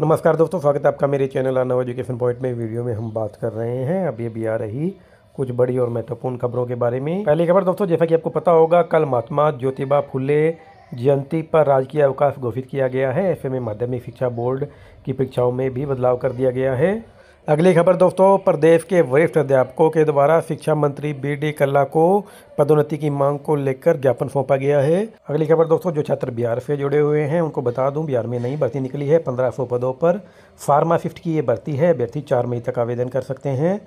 नमस्कार दोस्तों स्वागत है आपका मेरे चैनल आना एजुकेशन पॉइंट में वीडियो में हम बात कर रहे हैं अभी अभी आ रही कुछ बड़ी और महत्वपूर्ण खबरों के बारे में पहली खबर दोस्तों जैसा कि आपको पता होगा कल महात्मा ज्योतिबा फुले जयंती पर राजकीय अवकाश घोषित किया गया है ऐसे में माध्यमिक शिक्षा बोर्ड की परीक्षाओं में भी बदलाव कर दिया गया है अगली खबर दोस्तों प्रदेश के वरिष्ठ अध्यापकों के द्वारा शिक्षा मंत्री बी डी कल्ला को पदोन्नति की मांग को लेकर ज्ञापन सौंपा गया है अगली खबर दोस्तों जो छात्र बिहार से जुड़े हुए हैं उनको बता दूं बिहार में नई भर्ती निकली है पंद्रह सौ पदों पर फार्मा शिफ्ट की ये भर्ती है अभ्यर्थी चार मई तक आवेदन कर सकते हैं